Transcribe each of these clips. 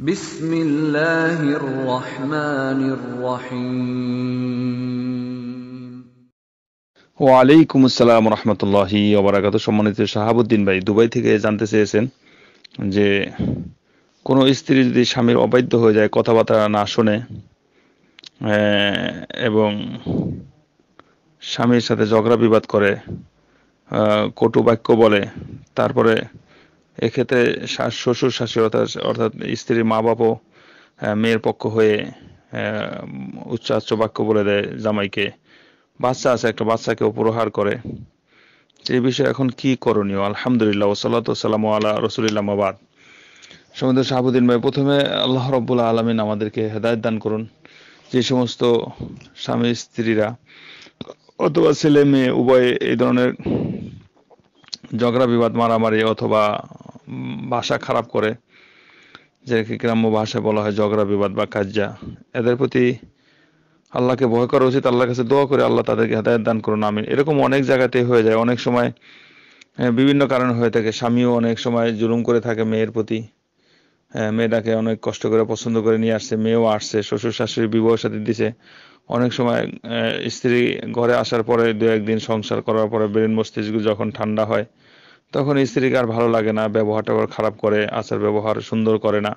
ওয়ালাইকুম আসসালাম রহমতুল্লাহি ওবরাকাত সম্মানিত শাহাবুদ্দিন ভাই দুবাই থেকে জানতে চেয়েছেন যে কোনো স্ত্রী যদি স্বামীর অবাধ্য হয়ে যায় কথাবার্তা না শোনে এবং স্বামীর সাথে ঝগড়া বিবাদ করে কটু বাক্য বলে তারপরে এক্ষেত্রে শ্বশুর শাশুড়ি অর্থাৎ অর্থাৎ স্ত্রীর মা বাপও মেয়ের পক্ষ হয়ে উচ্চাচ্চ বাক্য বলে দেয় জামাইকে বাচ্চা আছে একটা বাচ্চাকে উপহার করে এই বিষয়ে এখন কি করণীয় আলহামদুলিল্লাহ ওসালাত সালাম আল্লাহ রসুলিল্লামাবাদ সমুদ্র শাহাবুদ্দিন ভাই প্রথমে আল্লাহ রব্বুল্লা আলমিন আমাদেরকে হেদায়ত দান করুন যে সমস্ত স্বামী স্ত্রীরা অথবা ছেলে মেয়ে উভয়ে এই ধরনের ঝগড়া বিবাদ মারামারি অথবা ভাষা খারাপ করে যেটাকে গ্রাম্য ভাষায় বলা হয় ঝগড়া বিবাদ বা কাজ্জা এদের প্রতি আল্লাহকে ভয় করা উচিত আল্লাহর কাছে দোয়া করে আল্লাহ তাদেরকে হেদায়ত দান করুন আমি এরকম অনেক জায়গাতে হয়ে যায় অনেক সময় হ্যাঁ, বিভিন্ন কারণ হয়ে থাকে স্বামীও অনেক সময় জুলুম করে থাকে মেয়ের প্রতি হ্যাঁ, মেয়েটাকে অনেক কষ্ট করে পছন্দ করে নিয়ে আসছে মেয়েও আসছে শ্বশুর শাশুড়ি বিবাহ সাথে দিছে অনেক সময় স্ত্রী ঘরে আসার পরে দু একদিন সংসার করার পরে ব্রেন মস্তিষ্ক যখন ঠান্ডা হয় তখন স্ত্রীকে আর ভালো লাগে না ব্যবহারটা খারাপ করে আচার ব্যবহার সুন্দর করে না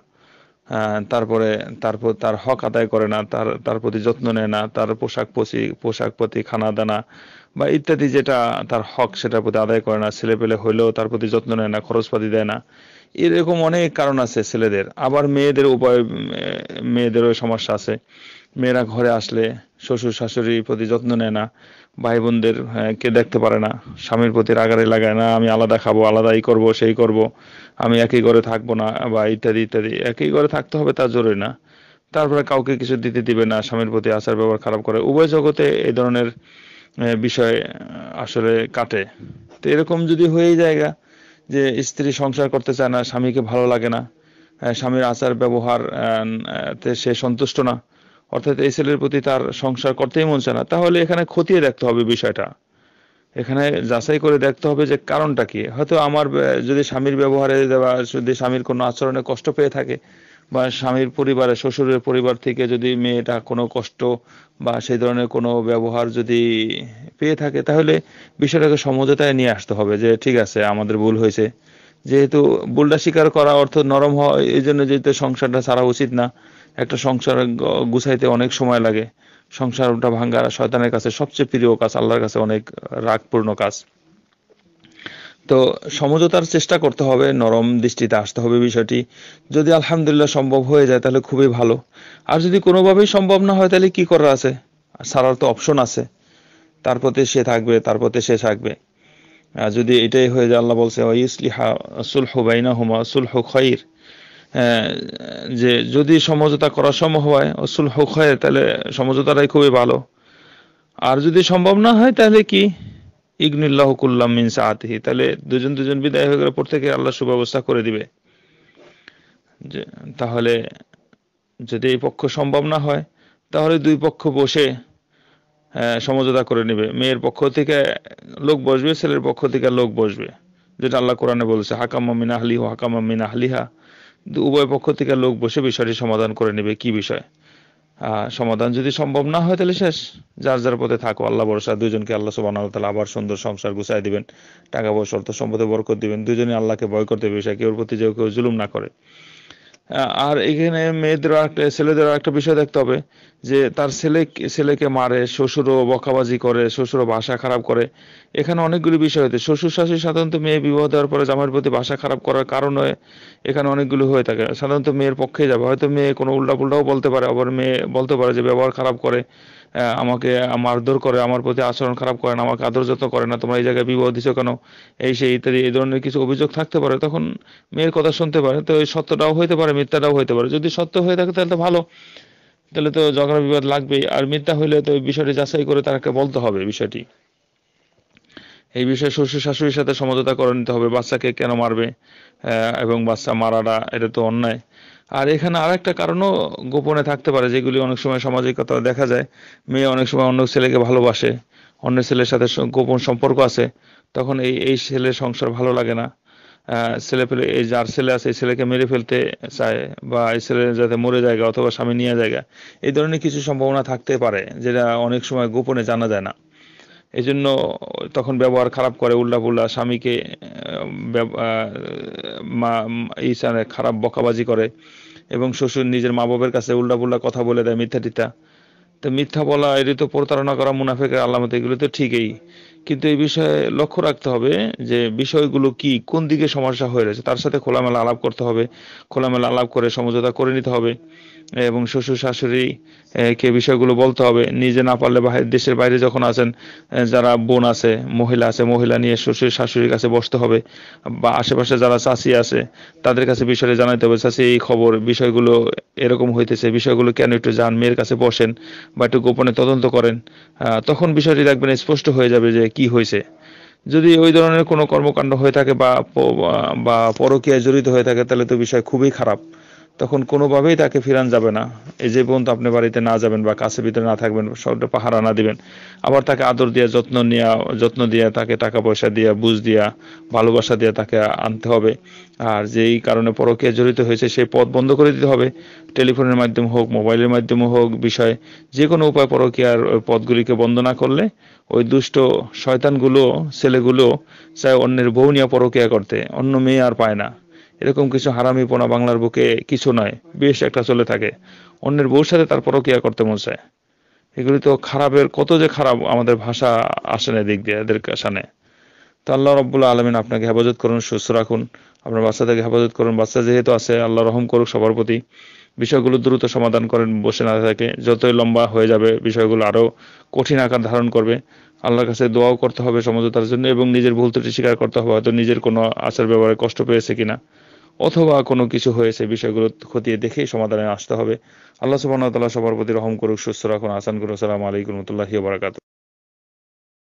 তারপরে তারপর তার হক আদায় করে না তার তার প্রতি যত্ন নেয় না তার পোশাক পশি পোশাক প্রতি খানা দানা বা ইত্যাদি যেটা তার হক সেটার প্রতি আদায় করে না ছেলে পেলে হইলেও তার প্রতি যত্ন নেয় না খরচপাতি দেয় না এরকম অনেক কারণ আছে ছেলেদের আবার মেয়েদের উপায় মেয়েদেরও সমস্যা আছে মেয়েরা ঘরে আসলে শ্বশুর শাশুড়ির প্রতি যত্ন নেয় না ভাই বোনদের হ্যাঁ, কে দেখতে পারে না স্বামীর প্রতি রাগারে লাগায় না আমি আলাদা খাবো আলাদাই করবো সেই করবো আমি একই ঘরে থাকবো না বা ইত্যাদি ইত্যাদি একই ঘরে থাকতে হবে তা জরুরি না তারপরে কাউকে কিছু দিতে দিবে না স্বামীর প্রতি আচার ব্যবহার খারাপ করে উভয় জগতে এই ধরনের বিষয় আসলে কাটে তো এরকম যদি হয়েই জায়গা যে স্ত্রী সংসার করতে চায় না স্বামীকে ভালো লাগে না হ্যাঁ, স্বামীর আচার ব্যবহার সে সন্তুষ্ট না অর্থাৎ এই ছেলের প্রতি তার সংসার করতেই মন চায় না তাহলে এখানে খতিয়ে দেখতে হবে বিষয়টা এখানে যাচাই করে দেখতে হবে যে কারণটা কি হয়তো আমার যদি স্বামীর ব্যবহারে বা যদি স্বামীর কোনো আচরণে কষ্ট পেয়ে থাকে বা স্বামীর পরিবারে শ্বশুরের পরিবার থেকে যদি মেয়েটা কোনো কষ্ট বা সেই ধরনের কোনো ব্যবহার যদি পেয়ে থাকে তাহলে বিষয়টাকে সমঝোতায় নিয়ে আসতে হবে যে ঠিক আছে আমাদের ভুল হয়েছে যেহেতু ভুলটা স্বীকার করা অর্থ নরম হয় এই জন্য যেহেতু সংসারটা ছাড়া উচিত না একটা সংসার গুছাইতে অনেক সময় লাগে সংসারটা ভাঙ্গা শয়তানের কাছে সবচেয়ে প্রিয় কাজ আল্লাহর কাছে অনেক রাগপূর্ণ কাজ তো সমঝোতার চেষ্টা করতে হবে নরম দৃষ্টিতে আসতে হবে বিষয়টি যদি আলহামদুলিল্লাহ সম্ভব হয়ে যায় তাহলে খুবই ভালো আর যদি কোনোভাবেই সম্ভব না হয় তাহলে কি করার আছে সারার তো অপশন আছে তার সে থাকবে তার সে থাকবে যদি এটাই হয়ে যায় আল্লাহ বলছে ইসলিহা সুলহ বাইনা হুমা সুলহ খৈর যে যদি সমঝোতা করা সম্ভব হয় অসুল হোক হয় তাহলে সমঝোতাটাই খুবই ভালো আর যদি সম্ভব না হয় তাহলে কি ইগনুল্লাহ কুল্লাম মিন সাহাতিহি তাহলে দুজন দুজন বিদায় হয়ে গেলে প্রত্যেকে আল্লাহ সুব্যবস্থা করে দিবে তাহলে যদি এই পক্ষ সম্ভব না হয় তাহলে দুই পক্ষ বসে সমঝোতা করে নেবে মেয়ের পক্ষ থেকে লোক বসবে ছেলের পক্ষ থেকে লোক বসবে যেটা আল্লাহ কোরআনে বলছে হাকামা মিনা আহলিহ হাকামা মিনা আহলিহা উভয় পক্ষ থেকে লোক বসে বিষয়টি সমাধান করে নেবে কি বিষয় সমাধান যদি সম্ভব না হয় তাহলে শেষ যার যার পথে থাকো আল্লাহ ভরসা দুজনকে আল্লাহ সুবাহ তাহলে আবার সুন্দর সংসার গুছাই দিবেন টাকা পয়সা অর্থ সম্পদে বরকত দিবেন দুজনে আল্লাহকে ভয় করতে বিষয় কেউ প্রতি যে কেউ জুলুম না করে আর এখানে মেয়েদের একটা ছেলেদের একটা বিষয় দেখতে হবে যে তার ছেলে ছেলেকে মারে শ্বশুরও বকাবাজি করে শ্বশুরও বাসা খারাপ করে এখানে অনেকগুলি বিষয় হয়েছে শ্বশুর শাশুড়ি সাধারণত মেয়ে বিবাহ দেওয়ার পরে জামাইয়ের প্রতি বাসা খারাপ করার কারণে এখানে অনেকগুলি হয়ে থাকে সাধারণত মেয়ের পক্ষে যাবে হয়তো মেয়ে কোনো উল্টাপুল্টাও বলতে পারে আবার মেয়ে বলতে পারে যে ব্যবহার খারাপ করে আমাকে মারধর করে আমার প্রতি আচরণ খারাপ করে না আমাকে আদর যত্ন করে না তোমরা এই জায়গায় বিবাহ দিছো কেন এই সেই ইত্যাদি এই ধরনের কিছু অভিযোগ থাকতে পারে তখন মেয়ের কথা শুনতে পারে তো এই সত্যটাও হইতে পারে মিথ্যাটাও হইতে পারে যদি সত্য হয়ে থাকে তাহলে তো ভালো তাহলে তো ঝগড়া বিবাদ লাগবেই আর মিথ্যা হইলে তো বিষয়টি যাচাই করে তাকে বলতে হবে বিষয়টি এই বিষয়ে শ্বশুর শাশুড়ির সাথে সমঝোতা করে নিতে হবে বাচ্চাকে কেন মারবে এবং বাচ্চা মারাটা এটা তো অন্যায় আর এখানে আর একটা কারণও গোপনে থাকতে পারে যেগুলি অনেক সময় সামাজিকতা দেখা যায় মেয়ে অনেক সময় অন্য ছেলেকে ভালোবাসে অন্য ছেলের সাথে গোপন সম্পর্ক আছে তখন এই এই ছেলের সংসার ভালো লাগে না ছেলে পেলে এই যার ছেলে আছে এই ছেলেকে মেরে ফেলতে চায় বা এই ছেলে যাতে মরে জায়গা অথবা স্বামী নিয়ে জায়গা এই ধরনের কিছু সম্ভাবনা থাকতে পারে যেটা অনেক সময় গোপনে জানা যায় না এই জন্য তখন ব্যবহার খারাপ করে উল্লাপুল্লা স্বামীকে মা খারাপ বকাবাজি করে এবং শ্বশুর নিজের মা বাবার কাছে উল্টাপুল্লা কথা বলে দেয় মিথ্যা টিথা তো মিথ্যা বলা এটি তো প্রতারণা করা মুনাফেকের আলামত এগুলো তো ঠিকই কিন্তু এই বিষয়ে লক্ষ্য রাখতে হবে যে বিষয়গুলো কি কোন দিকে সমস্যা হয়ে রয়েছে তার সাথে খোলামেলা আলাপ করতে হবে খোলামেলা আলাপ করে সমঝোতা করে নিতে হবে এবং শ্বশুর শাশুড়ি কে বিষয়গুলো বলতে হবে নিজে না পারলে দেশের বাইরে যখন আছেন যারা বোন আছে মহিলা আছে মহিলা নিয়ে শ্বশুর শাশুড়ির কাছে বসতে হবে বা আশেপাশে যারা চাষি আছে তাদের কাছে বিষয়ে জানাইতে হবে চাষি এই খবর বিষয়গুলো এরকম হইতেছে বিষয়গুলো কেন একটু যান মেয়ের কাছে বসেন বা একটু গোপনে তদন্ত করেন তখন বিষয়টি দেখবেন স্পষ্ট হয়ে যাবে যে কি হয়েছে যদি ওই ধরনের কোনো কর্মকাণ্ড হয়ে থাকে বা বা পরকীয়ায় জড়িত হয়ে থাকে তাহলে তো বিষয় খুবই খারাপ তখন কোনোভাবেই তাকে ফিরান যাবে না এই যে পর্যন্ত আপনি বাড়িতে না যাবেন বা কাছে ভিতরে না থাকবেন সবটা পাহারা না দিবেন আবার তাকে আদর দিয়ে যত্ন নেওয়া যত্ন দিয়ে তাকে টাকা পয়সা দিয়ে বুঝ দিয়া ভালোবাসা দিয়ে তাকে আনতে হবে আর যেই কারণে পরকীয়া জড়িত হয়েছে সেই পথ বন্ধ করে দিতে হবে টেলিফোনের মাধ্যমে হোক মোবাইলের মাধ্যমে হোক বিষয় যে কোনো উপায় পরকীয়ার পথগুলিকে বন্ধ না করলে ওই দুষ্ট শয়তানগুলো ছেলেগুলো চায় অন্যের বউ নিয়ে পরকীয়া করতে অন্য মেয়ে আর পায় না এরকম কিছু হারামি পোনা বাংলার বুকে কিছু নয় বেশ একটা চলে থাকে অন্যের বউর সাথে কি আর করতে মন চায় এগুলি তো খারাপের কত যে খারাপ আমাদের ভাষা আসে না দিক দিয়ে এদের সামনে তো আল্লাহ রব্বুল্লা আলমিন আপনাকে হেফাজত করুন সুস্থ রাখুন আপনার বাচ্চা থেকে হেফাজত করুন বাচ্চা যেহেতু আছে আল্লাহ রহম করুক সবার প্রতি বিষয়গুলো দ্রুত সমাধান করেন বসে না থাকে যতই লম্বা হয়ে যাবে বিষয়গুলো আরও কঠিন আকার ধারণ করবে আল্লাহর কাছে দোয়াও করতে হবে সমঝোতার জন্য এবং নিজের ভুল ত্রুটি স্বীকার করতে হবে হয়তো নিজের কোনো আচার ব্যবহারে কষ্ট পেয়েছে কিনা অথবা কোনো কিছু হয়েছে বিষয়গুলো খতিয়ে দেখেই সমাধানে আসতে হবে আল্লাহ সুবাহ সবার প্রতি রহম করুক সুস্থ রাখুন আসান করুন সালাম আলাইকুম রহমতুল্লাহি বারাকাত